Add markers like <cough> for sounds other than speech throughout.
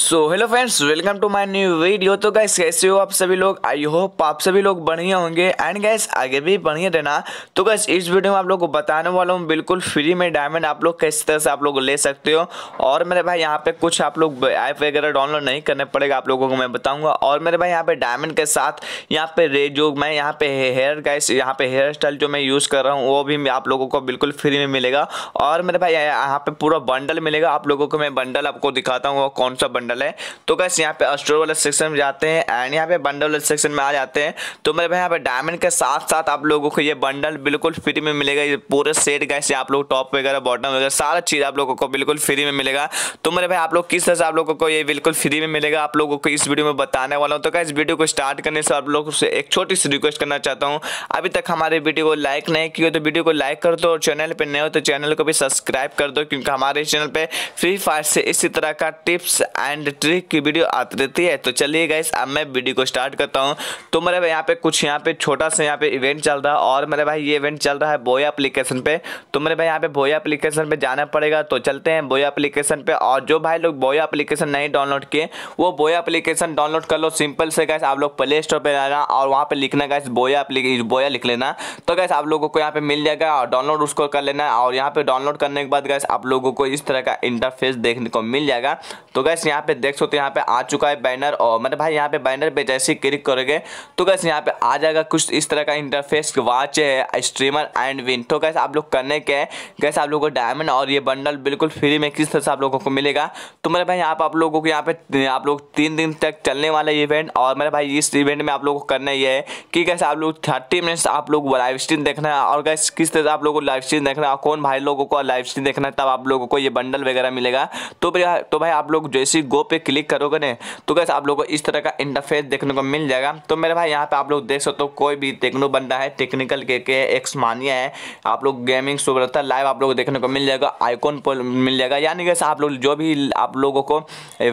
so hello friends welcome to my new video तो guys कैसे हो आप सभी लोग आई होप आप सभी लोग बढ़िया होंगे एंड गैस आगे भी बढ़िया रहना तो गैस इस वीडियो में आप लोग को बताने वाला हूँ बिल्कुल फ्री में डायमंड आप लोग किस तरह से आप लोग ले सकते हो और मेरे भाई यहाँ पे कुछ आप लोग ऐप वगैरह डाउनलोड नहीं करने पड़ेगा आप लोगों को मैं बताऊँगा और मेरे भाई यहाँ पे डायमंड के साथ यहाँ पे रे जो मैं यहाँ पे हेयर गैस यहाँ पे हेयर स्टाइल जो मैं यूज़ कर रहा हूँ वो भी आप लोगों को बिल्कुल फ्री में मिलेगा और मेरे भाई यहाँ पे पूरा बंडल मिलेगा आप लोगों को मैं बंडल आपको दिखाता हूँ कौन सा बंडल है तो कैसे यहाँ पे स्टोर वाले सेक्शन में जाते हैं एंड यहाँ पे बंडल वाले सेक्शन में आ जाते हैं तो मेरे भाई यहाँ पे डायमंड के साथ साथ आप लोगों को ये बंडल बिल्कुल फ्री में मिलेगा ये पूरे सेट गैस आप लोग टॉप वगैरह बॉटम वगैरह सारा चीज़ आप लोगों को बिल्कुल फ्री में मिलेगा तो मेरे भाई आप लोग किस तरह से आप लोगों को ये बिल्कुल फ्री में मिलेगा आप लोगों को इस वीडियो में बताने वाला हूँ तो क्या इस वीडियो को स्टार्ट करने से आप लोगों से एक छोटी सी रिक्वेस्ट करना चाहता हूँ अभी तक हमारे वीडियो को लाइक नहीं किया तो वीडियो को लाइक कर दो और चैनल पर नए हो तो चैनल को भी सब्सक्राइब कर दो क्योंकि हमारे चैनल पर फ्री फायर से इसी तरह का टिप्स एंड एंड ट्रिक की वीडियो आती रहती है तो चलिए गाइस अब मैं वीडियो को स्टार्ट करता हूँ तो मेरे भाई यहाँ पे कुछ यहाँ पे छोटा सा यहाँ पे इवेंट चल रहा है और मेरे भाई ये इवेंट चल रहा है बोया अप्लीकेशन पे तो मेरे भाई यहाँ पे बोया अप्लीकेशन पे जाना पड़ेगा तो चलते हैं बोया अप्लीकेशन पे और जो भाई लोग बोया अप्लीकेशन नहीं डाउनलोड किए वो बोया अप्लीकेशन डाउनलोड कर लो सिंपल से गैस आप लोग प्ले स्टोर पर जाना और वहाँ पर लिखना गैस बोया बोया लिख लेना तो गैस आप लोगों को यहाँ पे मिल जाएगा और डाउनलोड उसको कर लेना और यहाँ पे डाउनलोड करने के बाद गैस आप लोगों को इस तरह का इंटरफेस देखने को मिल जाएगा तो गैस यहाँ यहाँ पे देख सकते हो यहाँ पे आ चुका है बैनर और मतलब भाई यहाँ पे बैनर पे जैसे क्लिक करोगे तो कैसे यहाँ पे आ जाएगा कुछ इस तरह का इंटरफेस वाच है स्ट्रीमर एंड विन तो कैसे आप लोग करने के कैसे आप लोगों को डायमंड और ये बंडल बिल्कुल फ्री में किस तरह से आप लोगों को मिलेगा तो मेरे मतलब भाई यहाँ पे आप लोगों को यहाँ पे आप लोग तीन दिन तक चलने वाला इवेंट और मेरे मतलब भाई इस इवेंट में आप लोगों को करना ये है कि कैसे आप लोग थर्टी मिनट्स आप लोग लाइव स्ट्रीम देखना है और कैसे किस तरह से आप लोगों को लाइव स्ट्रीम देखना है कौन भाई लोगों को लाइव स्ट्रीम देखना है तब आप लोगों को ये बंडल वगैरह मिलेगा तो तो भाई आप लोग जैसे गो पे क्लिक करोगे ना तो कैसे आप लोग को इस तरह का इंटरफेस देखने को मिल जाएगा तो मेरे भाई यहाँ पे आप लोग देख सकते हो कोई भी टेक्नो बंदा है टेक्निकल के के मानिया है आप लोग गेमिंग सुब्रता लाइव आप लोग देखने को मिल जाएगा आइकॉन पर मिल जाएगा यानी कैसे आप लोग जो भी आप लोगों को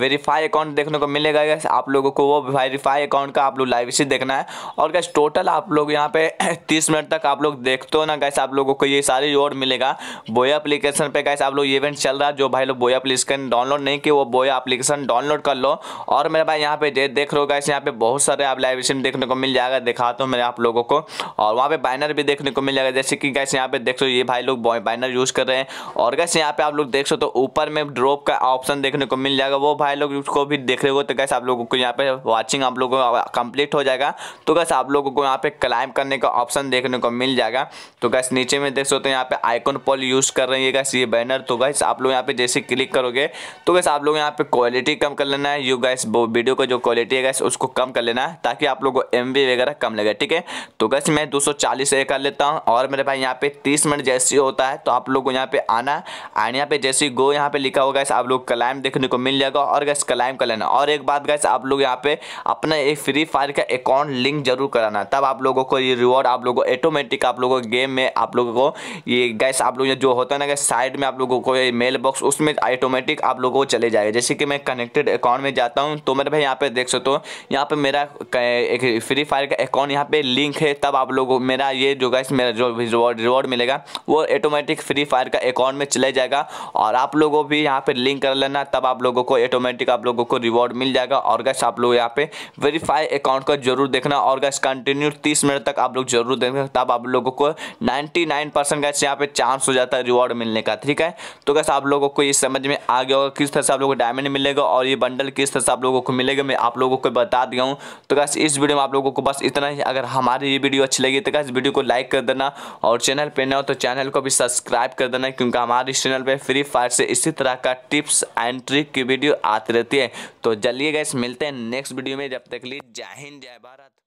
वेरीफाई अकाउंट देखने को मिलेगा कैसे आप लोगों को वो वेरीफाई अकाउंट का आप लोग लाइव इसी देखना है और कैसे टोटल आप लोग यहाँ पे <clears throat> तीस मिनट तक आप लोग देखते हो ना कैसे आप लोगों को ये सारी और मिलेगा बोया अप्लीकेशन पर कैसे आप लोग इवेंट चल रहा है जो भाई लोग बोया अप्लीकेशन डाउनलोड नहीं किया वो बोया अप्लीकेशन एप्लीकेशन डाउनलोड कर लो और मेरे भाई यहाँ पे दे, देख रहे हो गाइस यहाँ पे बहुत सारे आप लाइव स्ट्रीम देखने को मिल जाएगा दिखाता हूँ मेरे आप लोगों को और वहाँ पे बैनर भी देखने को मिल जाएगा जैसे कि गैस यहाँ पे देख सो ये भाई लोग बैनर यूज़ कर रहे हैं और गैस यहाँ पे आप लोग देख सो तो ऊपर में ड्रॉप का ऑप्शन देखने को मिल जाएगा वो भाई लोग उसको भी देख रहे हो तो गैस आप लोगों को यहाँ पे वॉचिंग आप लोगों का कंप्लीट हो जाएगा तो गैस आप लोगों को यहाँ पे क्लाइम करने का ऑप्शन देखने को मिल जाएगा तो गैस नीचे में देख सकते हो यहाँ पे आइकॉन पॉल यूज़ कर रहे हैं गैस ये बैनर तो गैस आप लोग यहाँ पे जैसे क्लिक करोगे तो गैस आप लोग यहाँ पे क्वालिटी क्वालिटी कम कर लेना है यू गैस वीडियो का जो क्वालिटी है गैस उसको कम कर लेना है ताकि आप लोगों को एम वगैरह कम लगे ठीक है तो गैस मैं 240 ए कर लेता हूँ और मेरे भाई यहाँ पे 30 मिनट जैसे होता है तो आप लोग को यहाँ पे आना एंड यहाँ पे जैसे गो यहाँ पे लिखा होगा आप लोग क्लाइम देखने को मिल जाएगा और गैस क्लाइम कर लेना और एक बात गैस आप लोग यहाँ पे अपना एक फ्री फायर का अकाउंट लिंक जरूर कराना तब आप लोगों को ये रिवॉर्ड आप लोगों को ऑटोमेटिक आप लोगों को गेम में आप लोगों को ये गैस आप लोग जो होता है ना गैस साइड में आप लोगों को मेल बॉक्स उसमें ऑटोमेटिक आप लोगों को चले जाएगा जैसे कि मैं मैं कनेक्टेड अकाउंट में जाता हूँ तो मेरे भाई यहाँ पे देख सकते हो यहाँ पे मेरा एक फ्री फायर का अकाउंट यहाँ पे लिंक है तब आप लोग मेरा ये जो गाइस मेरा जो रिवॉर्ड मिलेगा वो ऑटोमेटिक फ्री फायर का अकाउंट में चले जाएगा और आप लोगों भी यहाँ पे लिंक कर लेना तब आप लोगों को ऑटोमेटिक आप लोगों को रिवॉर्ड मिल जाएगा और गैस आप लोग यहाँ पे वेरीफाई अकाउंट को जरूर देखना और गैस कंटिन्यू तीस मिनट तक आप लोग जरूर देखना तब आप लोगों को नाइन्टी नाइन परसेंट गैस यहाँ पे चांस हो जाता है रिवॉर्ड मिलने का ठीक है तो गैस आप लोगों को ये समझ में आ गया होगा किस तरह से आप लोगों को डायमंड मिले मिलेगा और ये बंडल किस तरह से आप लोगों को मिलेगा मैं आप लोगों को बता दिया हूँ तो कैसे इस वीडियो में आप लोगों को बस इतना ही अगर हमारी ये वीडियो अच्छी लगी तो कैसे वीडियो को लाइक कर देना और चैनल पर ना हो तो चैनल को भी सब्सक्राइब कर देना क्योंकि हमारे इस चैनल पर फ्री फायर से इसी तरह का टिप्स एंड ट्रिक की वीडियो आती रहती है तो चलिए गए मिलते हैं नेक्स्ट वीडियो में जब तक लिए जय हिंद जय भारत